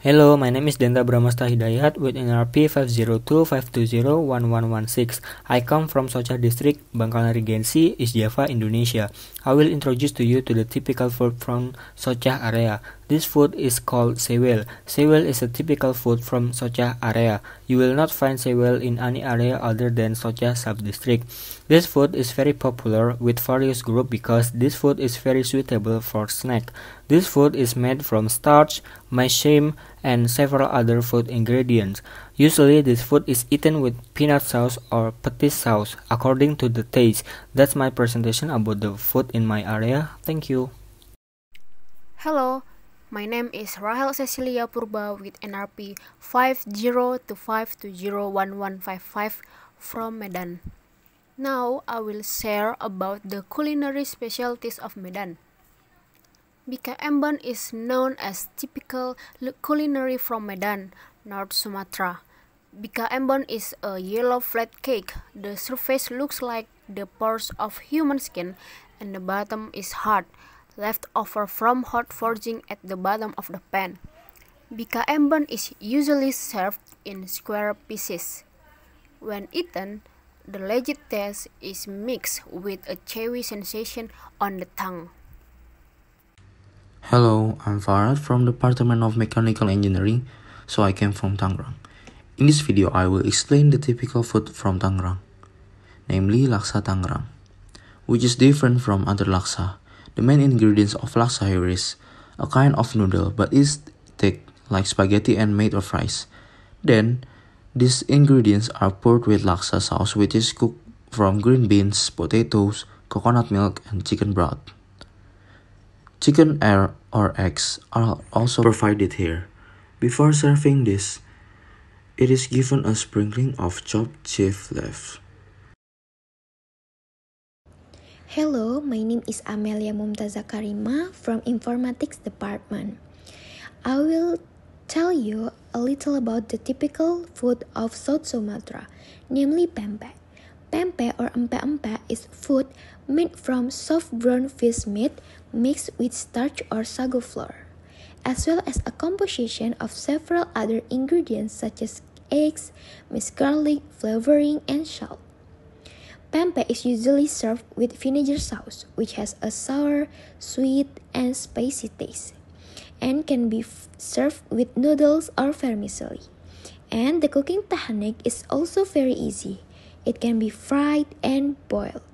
Hello, my name is Denta Bramasta Hidayat with NRP 502-520-1116. I come from Socha District, Bangkalan Regency, East Java, Indonesia. I will introduce to you to the typical food from Socha area. This food is called sewel. Sewel is a typical food from Socha area. You will not find sewel in any area other than Socha sub-district. This food is very popular with various group because this food is very suitable for snack. This food is made from starch, maize and several other food ingredients. Usually this food is eaten with peanut sauce or petis sauce according to the taste. That's my presentation about the food in my area. Thank you. Hello, my name is Rahel Cecilia Purba with NRP 5025201155 from Medan. Now I will share about the culinary specialties of Medan. Bika Emban is known as typical culinary from Medan, North Sumatra. Bika Emban is a yellow flat cake. The surface looks like the pores of human skin and the bottom is hard leftover from hot forging at the bottom of the pan. Bika embon is usually served in square pieces. When eaten, the legit taste is mixed with a chewy sensation on the tongue. Hello, I'm Farad from the Department of Mechanical Engineering, so I came from Tangerang. In this video, I will explain the typical food from Tangerang, namely Laksa Tangerang, which is different from other Laksa the main ingredients of laksa here is a kind of noodle but is thick like spaghetti and made of rice. Then, these ingredients are poured with laksa sauce which is cooked from green beans, potatoes, coconut milk, and chicken broth. Chicken air or eggs are also provided here. Before serving this, it is given a sprinkling of chopped chive leaf. Hello, my name is Amelia Mumtaza Karima from Informatics Department. I will tell you a little about the typical food of South Sumatra, namely pempek. Pempek or empek-empek is food made from soft brown fish meat mixed with starch or sago flour, as well as a composition of several other ingredients such as eggs, minced garlic, flavoring, and salt. Pempek is usually served with vinegar sauce, which has a sour, sweet, and spicy taste, and can be served with noodles or vermicelli. And the cooking technique is also very easy. It can be fried and boiled.